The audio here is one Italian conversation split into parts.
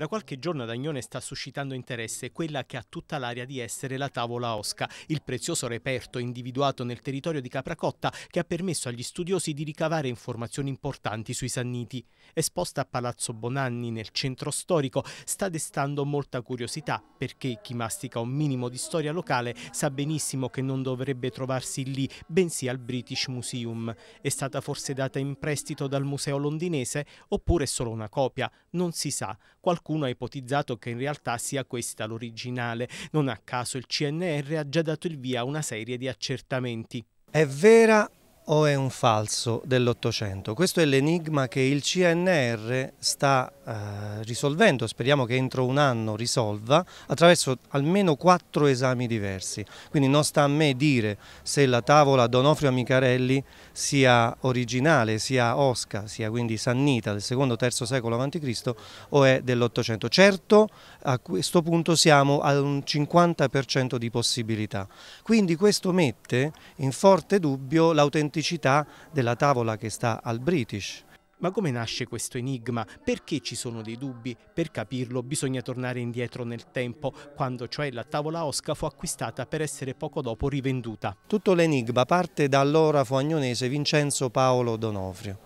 Da qualche giorno ad Agnone sta suscitando interesse quella che ha tutta l'aria di essere la tavola Osca, il prezioso reperto individuato nel territorio di Capracotta che ha permesso agli studiosi di ricavare informazioni importanti sui Sanniti. Esposta a Palazzo Bonanni nel centro storico sta destando molta curiosità perché chi mastica un minimo di storia locale sa benissimo che non dovrebbe trovarsi lì, bensì al British Museum. È stata forse data in prestito dal museo londinese oppure solo una copia? Non si sa. Qualcuno qualcuno ha ipotizzato che in realtà sia questa l'originale. Non a caso il CNR ha già dato il via a una serie di accertamenti. È vera o è un falso dell'Ottocento? Questo è l'enigma che il CNR sta eh, risolvendo, speriamo che entro un anno risolva, attraverso almeno quattro esami diversi. Quindi non sta a me dire se la tavola Donofrio Amicarelli sia originale, sia osca, sia quindi sannita del secondo o terzo secolo a.C. o è dell'Ottocento. Certo a questo punto siamo a un 50% di possibilità. Quindi questo mette in forte dubbio l'autenticità autenticità della tavola che sta al British. Ma come nasce questo enigma? Perché ci sono dei dubbi? Per capirlo bisogna tornare indietro nel tempo, quando cioè la tavola Osca fu acquistata per essere poco dopo rivenduta. Tutto l'enigma parte dall'orafo agnonese Vincenzo Paolo Donofrio.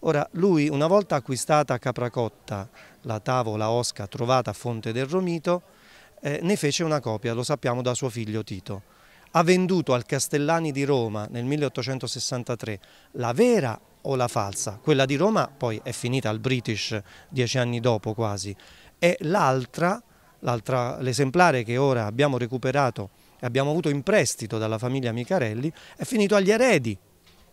Ora, lui una volta acquistata a Capracotta la tavola Osca trovata a Fonte del Romito, eh, ne fece una copia, lo sappiamo da suo figlio Tito ha venduto al Castellani di Roma nel 1863 la vera o la falsa, quella di Roma poi è finita al British dieci anni dopo quasi, e l'altra, l'esemplare che ora abbiamo recuperato e abbiamo avuto in prestito dalla famiglia Micarelli, è finito agli eredi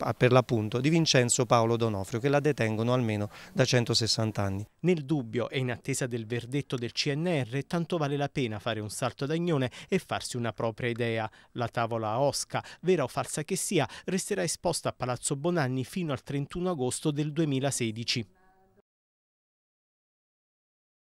Ah, per l'appunto di Vincenzo Paolo Donofrio che la detengono almeno da 160 anni. Nel dubbio e in attesa del verdetto del CNR tanto vale la pena fare un salto ad Agnone e farsi una propria idea. La tavola a Osca, vera o falsa che sia, resterà esposta a Palazzo Bonanni fino al 31 agosto del 2016.